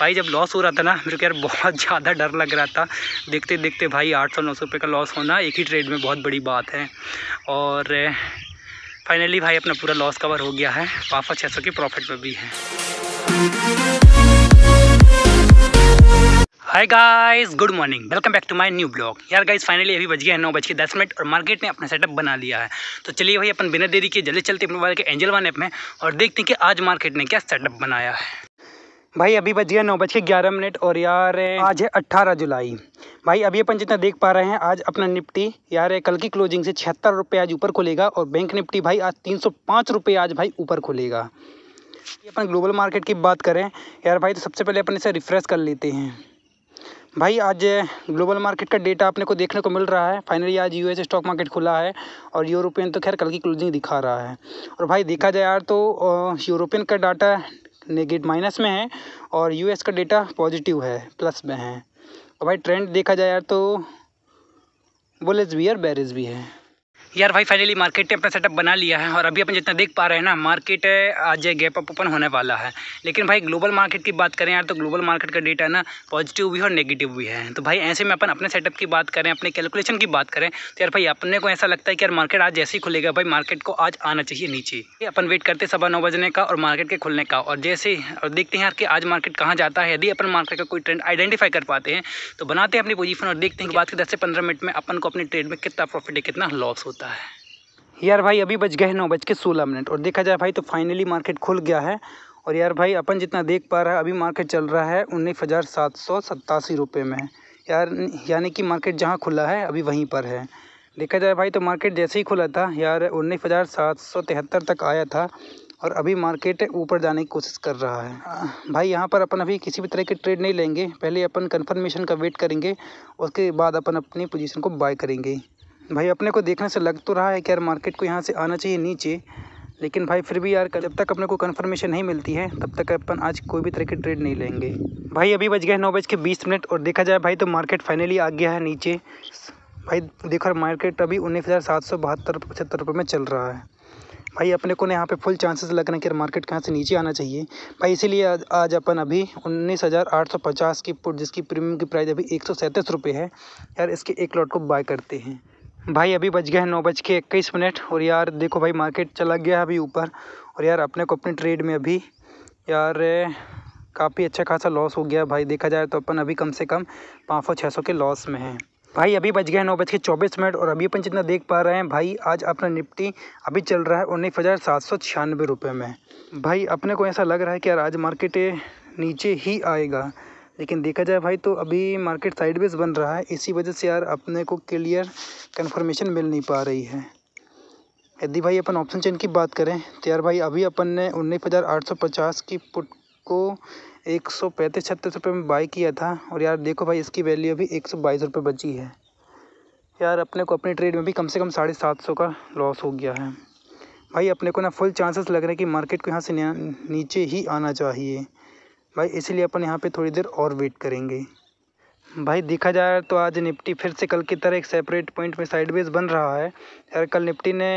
भाई जब लॉस हो रहा था ना मेरे को यार बहुत ज़्यादा डर लग रहा था देखते देखते भाई आठ सौ नौ सौ रुपये का लॉस होना एक ही ट्रेड में बहुत बड़ी बात है और फाइनली भाई अपना पूरा लॉस कवर हो गया है पापा छः सौ के प्रॉफिट में भी है hi guys good morning welcome back to my new blog यार गाइस फाइनली अभी बज गया है नौ बज के दस मिनट और मार्केट ने अपना सेटअप बना लिया है तो चलिए भाई अपन बिना देरी के जल्दी चलते अपने मोबाइल के एंजल वन ऐप में और देखते हैं कि आज मार्केट ने क्या सेटअप बनाया है भाई अभी बज गया नौ बज के ग्यारह मिनट और यार आज है अट्ठारह जुलाई भाई अभी अपन जितना देख पा रहे हैं आज अपना निफ्टी यार कल की क्लोजिंग से छिहत्तर रुपये आज ऊपर खुलेगा और बैंक निफ्टी भाई आज तीन सौ पाँच रुपये आज भाई ऊपर खुलेगा अपन ग्लोबल मार्केट की बात करें यार भाई तो सबसे पहले अपन इसे रिफ़्रेश कर लेते हैं भाई आज ग्लोबल मार्केट का डेटा अपने को देखने को मिल रहा है फाइनली आज यूएस स्टॉक मार्केट खुला है और यूरोपियन तो खैर कल की क्लोजिंग दिखा रहा है और भाई देखा जाए यार तो यूरोपियन का डाटा नेगेट माइनस में है और यू एस का डेटा पॉजिटिव है प्लस में है और भाई ट्रेंड देखा जाए यार तो बुलेज भी है बेयर भी है यार भाई फाइनली मार्केट ने अपना सेटअप बना लिया है और अभी अपन जितना देख पा रहे हैं ना मार्केट आज गैप अप ओपन होने वाला है लेकिन भाई ग्लोबल मार्केट की बात करें यार तो ग्लोबल मार्केट का डेटा ना पॉजिटिव भी है और नेगेटिव भी है तो भाई ऐसे में अपन अपने सेटअप की बात करें अपने कैलकुलेशन की बात करें तो यार भाई अपने को ऐसा लगता है कि यार मार्केट आज जैसे ही खुलेगा भाई मार्केट को आज आना चाहिए नीचे अपन वेट करते सवा नौ बजने का और मार्केट के खुलने का और जैसे और देखते हैं यार कि आज मार्केट कहाँ जाता है यदि अपन मार्केट का कोई ट्रेंड आइडेंटिफाई कर पाते हैं तो बनाते हैं अपनी पोजिशन और देखते हैं कि के दस से पंद्रह मिनट में अपन को अपने ट्रेड में कितना प्रॉफिट है कितना लॉस होता है होता है यार भाई अभी बज गए नौ बज के सोलह मिनट और देखा जाए भाई तो फाइनली मार्केट खुल गया है और यार भाई अपन जितना देख पा रहा है अभी मार्केट चल रहा है उन्नीस हज़ार सात सौ सत्तासी रुपये में यार यानी कि मार्केट जहाँ खुला है अभी वहीं पर है देखा जाए भाई तो मार्केट जैसे ही खुला था यार उन्नीस हज़ार सात सौ तिहत्तर तक आया था और अभी मार्केट ऊपर जाने की कोशिश कर रहा है भाई यहाँ पर अपन अभी किसी भी तरह के ट्रेड नहीं लेंगे पहले अपन कन्फर्मेशन का वेट करेंगे उसके बाद अपन अपनी पोजीशन को बाय करेंगे भाई अपने को देखने से लग तो रहा है कि यार मार्केट को यहाँ से आना चाहिए नीचे लेकिन भाई फिर भी यार जब तक अपने को कन्फर्मेशन नहीं मिलती है तब तक अपन आज कोई भी तरह की ट्रेड नहीं लेंगे भाई अभी बज गए नौ बज के बीस मिनट और देखा जाए भाई तो मार्केट फाइनली आ गया है नीचे भाई देखो मार्केट अभी उन्नीस हज़ार सात सौ बहत्तर पचहत्तर रुपये में चल रहा है भाई अपने को यहाँ पे फुल चांसेस लग रहे हैं कि मार्केट कहाँ से नीचे आना चाहिए भाई इसीलिए आज, आज अपन अभी उन्नीस हज़ार आठ सौ पचास की पुट जिसकी प्रीमियम की प्राइस अभी एक सौ सैंतीस रुपये है यार इसके एक लॉट को बाय करते हैं भाई अभी बज गए हैं नौ बज के इक्कीस मिनट और यार देखो भाई मार्केट चला गया अभी ऊपर और यार अपने को अपने ट्रेड में अभी यार काफ़ी अच्छा खासा लॉस हो गया भाई देखा जाए तो अपन अभी कम से कम पाँच सौ छः सौ के लॉस में हैं भाई अभी बज गए नौ बज के चौबीस मिनट और अभी अपन जितना देख पा रहे हैं भाई आज अपना निपटी अभी चल रहा है उन्नीस हज़ार सात सौ छियानवे रुपये में भाई अपने को ऐसा लग रहा है कि यार आज मार्केट नीचे ही आएगा लेकिन देखा जाए भाई तो अभी मार्केट साइडवेज बन रहा है इसी वजह से यार अपने को क्लियर कन्फर्मेशन मिल नहीं पा रही है यदि भाई अपन ऑप्शन चेन की बात करें तो यार भाई अभी अपन ने उन्नीस हज़ार आठ सौ पचास की पुट को एक सौ पैंतीस छत्तीस रुपये में बाई किया था और यार देखो भाई इसकी वैल्यू अभी एक सौ बाईस रुपये बची है यार अपने को अपनी ट्रेड में भी कम से कम साढ़े सात सौ का लॉस हो गया है भाई अपने को ना फुल चांसेस लग रहे हैं कि मार्केट को यहाँ से नीचे ही आना चाहिए भाई इसीलिए अपन यहाँ पे थोड़ी देर और वेट करेंगे भाई देखा जाए तो आज निफ्टी फिर से कल की तरह एक सेपरेट पॉइंट में साइडवेज बन रहा है यार कल निफ्टी ने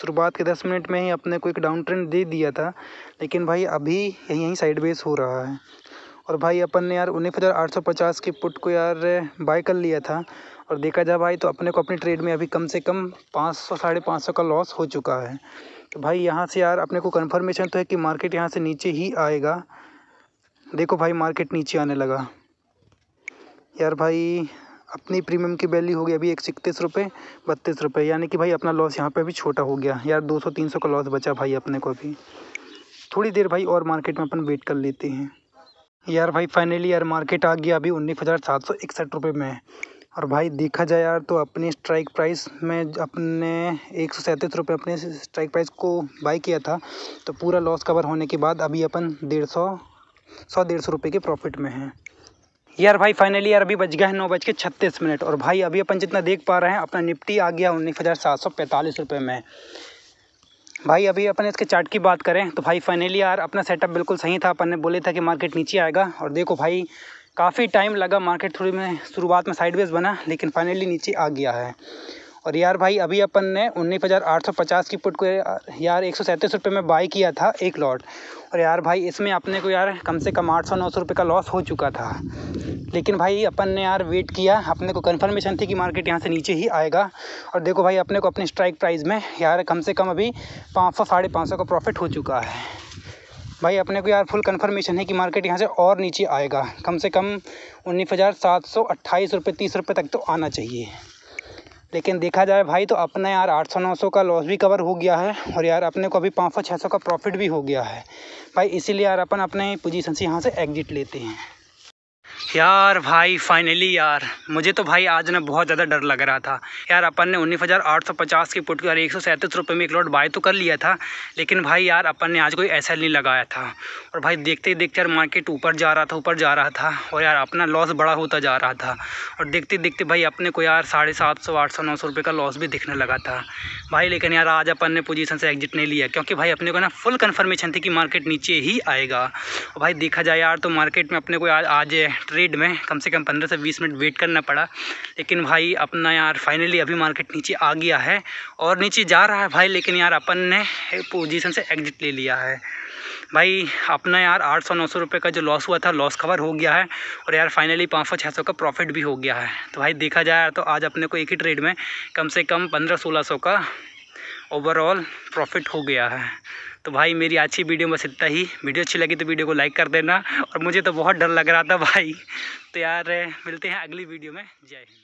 शुरुआत के दस मिनट में ही अपने को एक डाउन ट्रेंड दे दिया था लेकिन भाई अभी यहीं यहीं साइडवेज हो रहा है और भाई अपन ने यार उन्नीस हज़ार आठ सौ पचास की पुट को यार बाय कर लिया था और देखा जाए भाई तो अपने को अपनी ट्रेड में अभी कम से कम पाँच सौ साढ़े पाँच सौ का लॉस हो चुका है तो भाई यहाँ से यार अपने को कन्फर्मेशन तो है कि मार्केट यहाँ से नीचे ही आएगा देखो भाई मार्केट नीचे आने लगा यार भाई अपनी प्रीमियम की वैल्यू हो गई अभी एक इकतीस रुपये बत्तीस रुपये यानी कि भाई अपना लॉस यहाँ पे अभी छोटा हो गया यार दो सौ तीन सौ का लॉस बचा भाई अपने को अभी थोड़ी देर भाई और मार्केट में अपन वेट कर लेते हैं यार भाई फाइनली यार मार्केट आ गया अभी उन्नीस हज़ार सात सौ इकसठ रुपये में और भाई देखा जाए यार तो अपने स्ट्राइक प्राइस में अपने एक सौ सैंतीस रुपये अपने स्ट्राइक प्राइस को बाई किया था तो पूरा लॉस कवर होने के बाद अभी अपन डेढ़ सौ सौ डेढ़ सौ रुपये के प्रॉफिट में है यार भाई फाइनली यार अभी बज गया है नौ बज के छत्तीस मिनट और भाई अभी अपन जितना देख पा रहे हैं अपना निफ्टी आ गया उन्नीस हज़ार सात सौ पैंतालीस रुपये में भाई अभी अपन इसके चार्ट की बात करें तो भाई फाइनली यार अपना सेटअप बिल्कुल सही था अपन ने बोले था कि मार्केट नीचे आएगा और देखो भाई काफ़ी टाइम लगा मार्केट थोड़ी में शुरुआत में साइडवेज बना लेकिन फाइनली नीचे आ गया है और यार भाई अभी अपन ने उन्नीस हज़ार आठ सौ पचास की पुट को यार एक सौ सैंतीस रुपये में बाई किया था एक लॉट और यार भाई इसमें अपने को यार कम से कम आठ सौ नौ सौ रुपये का लॉस हो चुका था लेकिन भाई अपन ने यार वेट किया अपने को कन्फर्मेशन थी कि मार्केट यहाँ से नीचे ही आएगा और देखो भाई अपने को अपने स्ट्राइक प्राइस में यार कम से कम अभी पाँच सौ साढ़े पाँच सौ का प्रॉफिट हो चुका है भाई अपने को यार फुल कन्फर्मेशन है कि मार्केट यहाँ से और नीचे आएगा कम से कम उन्नीस हज़ार सात सौ अट्ठाईस रुपये तीस रुपये तक तो आना चाहिए लेकिन देखा जाए भाई तो अपने यार आठ सौ नौ सौ का लॉस भी कवर हो गया है और यार अपने को अभी पाँच सौ छः सौ का प्रॉफिट भी हो गया है भाई इसीलिए यार अपन अपने पोजीशन से यहाँ से एग्जिट लेते हैं यार भाई फाइनली यार मुझे तो भाई आज ना बहुत ज़्यादा डर लग रहा था यार अपन ने उन्नीस हज़ार आठ सौ पचास की पुट एक सौ सैंतीस रुपये में एक लॉट बाय तो कर लिया था लेकिन भाई यार अपन ने आज कोई ऐसा नहीं लगाया था और भाई देखते ही देखते यार मार्केट ऊपर जा रहा था ऊपर जा रहा था और यार अपना लॉस बड़ा होता जा रहा था और देखते देखते भाई अपने को यार साढ़े सात सौ आठ सौ नौ सौ रुपये का लॉस भी दिखने लगा था भाई लेकिन यार आज अपन ने पोजीशन से एग्जिट नहीं लिया क्योंकि भाई अपने को ना फुल कन्फर्मेशन थी कि मार्केट नीचे ही आएगा और भाई देखा जाए यार तो मार्केट में अपने को आज ट्रेड में कम से कम पंद्रह से बीस मिनट वेट करना पड़ा लेकिन भाई अपना यार फाइनली अभी मार्केट नीचे आ गया है और नीचे जा रहा है भाई लेकिन यार अपन ने पोजीशन से एग्जिट ले लिया है भाई अपना यार आठ सौ नौ सौ रुपये का जो लॉस हुआ था लॉस कवर हो गया है और यार फाइनली पाँच सौ छः सौ का प्रॉफिट भी हो गया है तो भाई देखा जाए तो आज अपने को एक ही ट्रेड में कम से कम पंद्रह सोलह सौ का ओवरऑल प्रॉफिट हो गया है तो भाई मेरी अच्छी वीडियो में बस इतना ही वीडियो अच्छी लगी तो वीडियो को लाइक कर देना और मुझे तो बहुत डर लग रहा था भाई तो यार मिलते हैं अगली वीडियो में जय हिंद